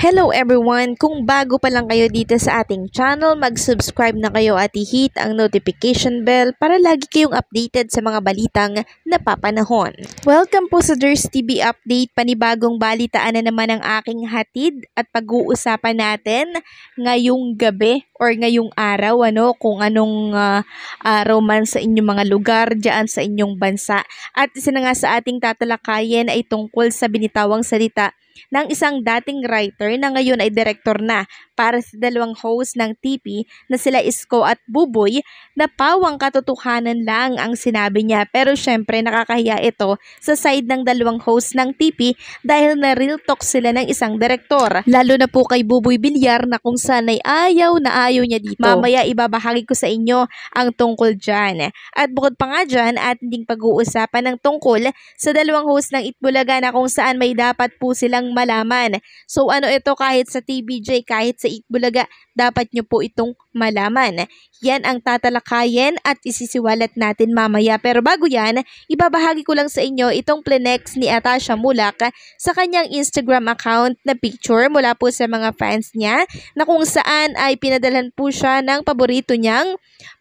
Hello everyone! Kung bago pa lang kayo dito sa ating channel, mag-subscribe na kayo at i-hit ang notification bell para lagi kayong updated sa mga balitang napapanahon. Welcome po sa Durs TV Update, panibagong balitaan na naman ang aking hatid at pag-uusapan natin ngayong gabi or ngayong araw ano kung anong uh, ah, araw ah, man sa inyong mga lugar diyan sa inyong bansa. At isa na nga sa ating tatalakayin ay tungkol sa binitawang salita ng isang dating writer na ngayon ay director na para sa dalawang host ng TV na sila Isko at Buboy na pawang katotohanan lang ang sinabi niya pero syempre nakakahiya ito sa side ng dalawang host ng TV dahil na real talk sila ng isang direktor. Lalo na po kay Buboy Bilyar na kung saan ay ayaw na ayaw niya dito. Mamaya ibabahagi ko sa inyo ang tungkol dyan. At bukod pa nga dyan, ating pag-uusapan ng tungkol sa dalawang host ng Itbulaga na kung saan may dapat po silang malaman. So ano ito kahit sa TBJ, kahit sa Taik Bulaga, dapat nyo po itong malaman. Yan ang tatalakayin at isisiwalat natin mamaya. Pero bago yan, ibabahagi ko lang sa inyo itong Plenex ni Atasha Mulak sa kanyang Instagram account na picture mula po sa mga fans niya na kung saan ay pinadalhan po siya ng paborito niyang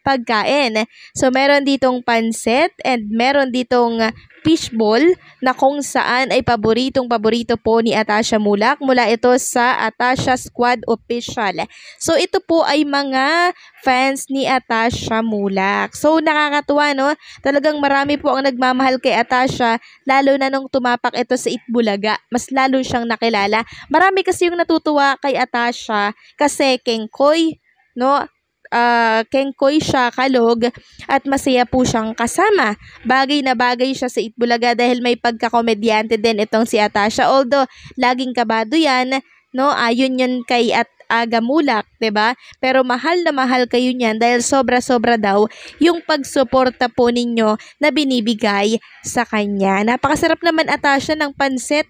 pagkain. So, meron ditong pansit and meron ditong fishball na kung saan ay paboritong paborito po ni Atasha Mulak mula ito sa Atasha Squad Official. So ito po ay mga fans ni Atasha Mulak. So nakakatuwa no, talagang marami po ang nagmamahal kay Atasha lalo na nung tumapak ito sa Itbulaga. Mas lalo siyang nakilala. Marami kasi yung natutuwa kay Atasha kasi Kengkoy, no? uh, kengkoy siya, kalog, at masaya po siyang kasama. Bagay na bagay siya sa Itbulaga dahil may pagkakomedyante din itong si Atasha. Although, laging kabado yan, no? Ayun yun kay at aga mulak, 'di ba? Pero mahal na mahal kayo niyan dahil sobra-sobra daw yung pagsuporta po ninyo na binibigay sa kanya. Napakasarap naman atasya ng pansit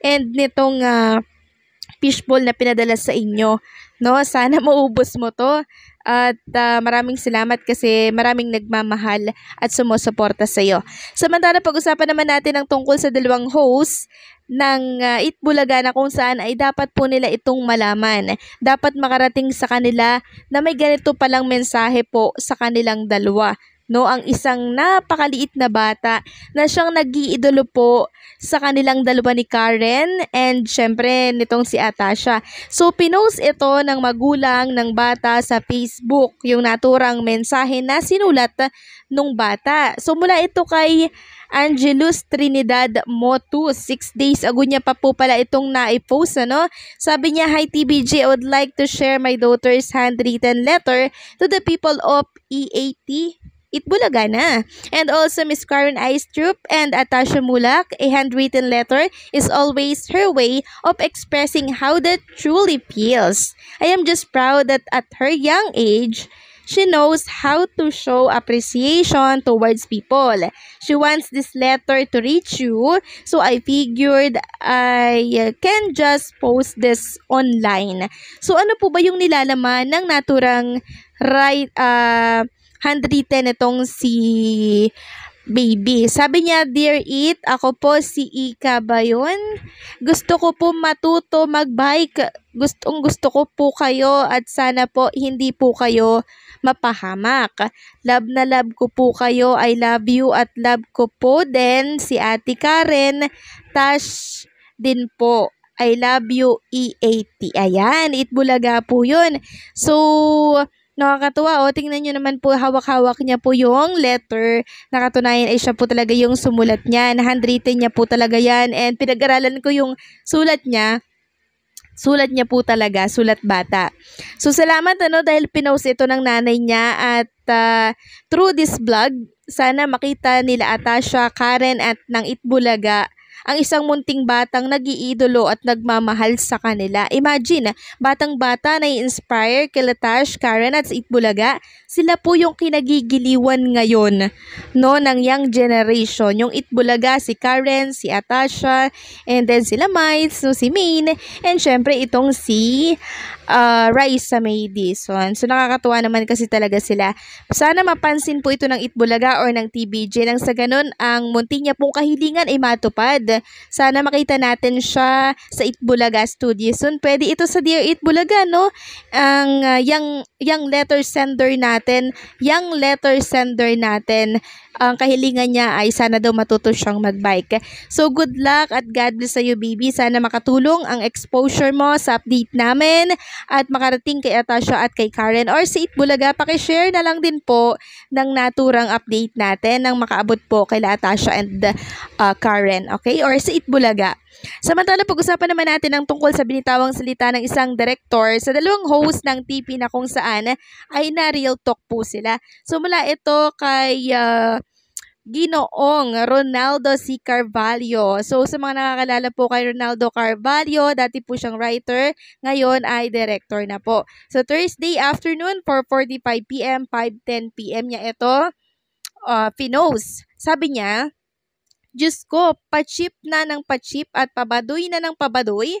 and nitong uh, ah, fishbowl na pinadala sa inyo, no? Sana maubos mo 'to. At uh, maraming salamat kasi maraming nagmamahal at sumusuporta sa iyo. Samantala, pag-usapan naman natin ang tungkol sa dalawang host ng uh, ah, Itbulaga na kung saan ay dapat po nila itong malaman. Dapat makarating sa kanila na may ganito palang mensahe po sa kanilang dalawa no ang isang napakaliit na bata na siyang nagiiidolo po sa kanilang dalawa ni Karen and syempre nitong si Atasha. So pinost ito ng magulang ng bata sa Facebook yung naturang mensahe na sinulat nung bata. So mula ito kay Angelus Trinidad Motu. Six days ago niya pa po pala itong na-post, ano? Sabi niya, Hi TBJ, I would like to share my daughter's handwritten letter to the people of EAT It Bulaga na. Ah. And also Miss Karen Eistrup and Atasha Mulak, a handwritten letter is always her way of expressing how that truly feels. I am just proud that at her young age, She knows how to show appreciation towards people. She wants this letter to reach you, so I figured I uh, can just post this online. So ano po ba yung nilalaman ng naturang right uh, handwritten itong si baby. Sabi niya, Dear It, ako po si Ika ba yun? Gusto ko po matuto magbike. Gustong gusto ko po kayo at sana po hindi po kayo mapahamak. Love na love ko po kayo. I love you at love ko po din si Ate Karen. Tash din po. I love you e EAT. Ayan, bulaga po yun. So, Nakakatuwa, o. Oh. Tingnan nyo naman po, hawak-hawak niya po yung letter. Nakatunayan ay siya po talaga yung sumulat niya. Handwritten niya po talaga yan. And pinag-aralan ko yung sulat niya. Sulat niya po talaga, sulat bata. So, salamat ano dahil pinost ito ng nanay niya at uh, through this vlog, sana makita nila Atasha, Karen at ng Itbulaga ang isang munting batang nagiidolo at nagmamahal sa kanila. Imagine, batang-bata na i inspire kay Latash, Karen at Itbulaga, sila po yung kinagigiliwan ngayon no, ng young generation. Yung Itbulaga, si Karen, si Atasha, and then sila Mites, no, si Main, and syempre itong si uh, ah, rise sa May this So nakakatuwa naman kasi talaga sila. Sana mapansin po ito ng Itbulaga or ng TBJ nang sa ganun ang munti niya pong kahilingan ay matupad. Sana makita natin siya sa Itbulaga studio soon. Pwede ito sa Dear Itbulaga, no? Ang uh, young, young letter sender natin, young letter sender natin ang kahilingan niya ay sana daw matuto siyang magbike. So good luck at God bless sa iyo baby. Sana makatulong ang exposure mo sa update namin at makarating kay Atasha at kay Karen or si Itbulaga, pakishare na lang din po ng naturang update natin nang makaabot po kay Atasha and uh, Karen, okay? Or si Itbulaga. Samantala, pag-usapan naman natin ang tungkol sa binitawang salita ng isang director sa dalawang host ng TP na kung saan ay na real talk po sila. So mula ito kay uh, Ginoong Ronaldo C. Carvalho. So sa mga nakakalala po kay Ronaldo Carvalho, dati po siyang writer, ngayon ay director na po. So Thursday afternoon, 4.45pm, 5.10pm niya ito, uh, pinos. Sabi niya, Diyos ko, pachip na ng pachip at pabadoy na ng pabadoy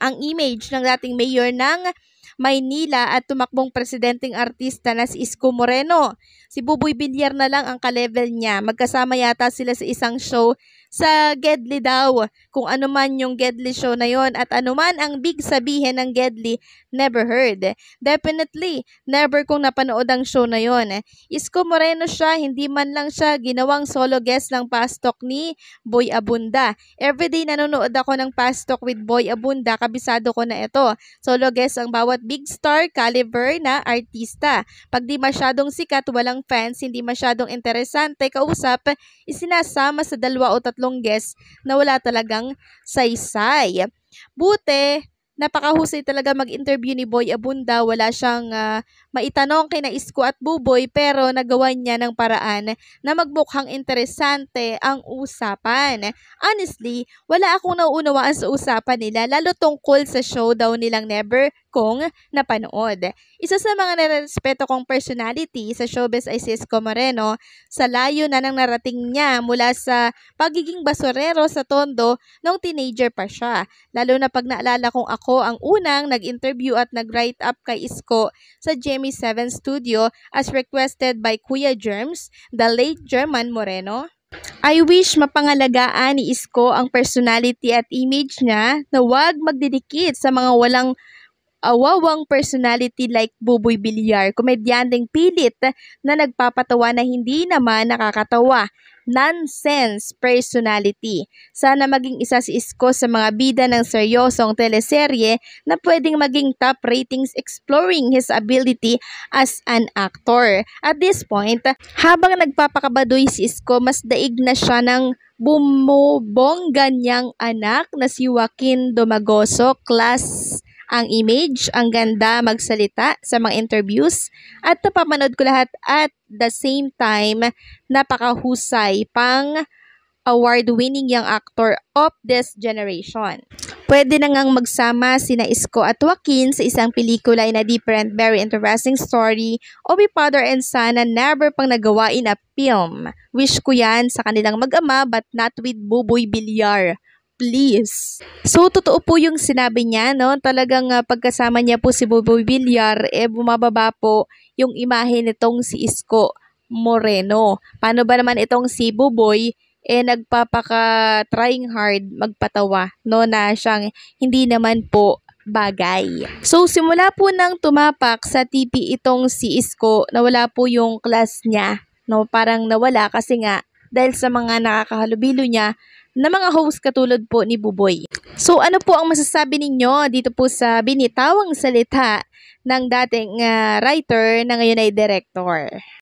ang image ng dating mayor ng Maynila at tumakbong presidenteng artista na si Isko Moreno. Si Buboy Villar na lang ang kalevel niya. Magkasama yata sila sa isang show sa Gedli daw. Kung ano man yung Gedli show na yon at ano man ang big sabihin ng Gedli, never heard. Definitely, never kong napanood ang show na yon. Isko Moreno siya, hindi man lang siya ginawang solo guest ng pastok ni Boy Abunda. Everyday nanonood ako ng pastok with Boy Abunda, kabisado ko na ito. Solo guest ang bawat big star caliber na artista. Pag di masyadong sikat, walang fans, hindi masyadong interesante kausap, isinasama sa dalawa o tatlo tatlong guest na wala talagang saysay. Buti, napakahusay talaga mag-interview ni Boy Abunda. Wala siyang uh, maitanong kina Isko at Buboy pero nagawa niya ng paraan na magbukhang interesante ang usapan. Honestly, wala akong nauunawaan sa usapan nila lalo tungkol sa showdown nilang Never kong napanood. Isa sa mga narespeto kong personality sa showbiz ay si Isko Moreno sa layo na nang narating niya mula sa pagiging basurero sa tondo nung teenager pa siya. Lalo na pag naalala kong ako ang unang nag-interview at nag-write up kay Isko sa Jimmy Army 7 studio as requested by Kuya Germs, the late German Moreno. I wish mapangalagaan ni Isko ang personality at image niya na huwag magdidikit sa mga walang awawang personality like Buboy Bilyar, komedyandeng pilit na nagpapatawa na hindi naman nakakatawa nonsense personality. Sana maging isa si Isko sa mga bida ng seryosong teleserye na pwedeng maging top ratings exploring his ability as an actor. At this point, habang nagpapakabadoy si Isko, mas daig na siya ng bumubong ganyang anak na si Joaquin Domagoso, class ang image, ang ganda magsalita sa mga interviews at napapanood ko lahat at the same time napakahusay pang award-winning young actor of this generation. Pwede na ngang magsama sina Isko at Joaquin sa isang pelikula in a different, very interesting story o be father and son na never pang nagawa in a film. Wish ko yan sa kanilang mag-ama but not with Buboy Bilyar please. So, totoo po yung sinabi niya, no? Talagang uh, pagkasama niya po si Boboy Villar, eh bumababa po yung imahe nitong si Isko Moreno. Paano ba naman itong si Boboy, eh nagpapaka trying hard magpatawa, no? Na siyang hindi naman po bagay. So, simula po nang tumapak sa TV itong si Isko, nawala po yung class niya. No, parang nawala kasi nga, dahil sa mga nakakahalubilo niya, na mga host katulad po ni Buboy. So ano po ang masasabi ninyo dito po sa binitawang salita ng dating uh, writer na ngayon ay director?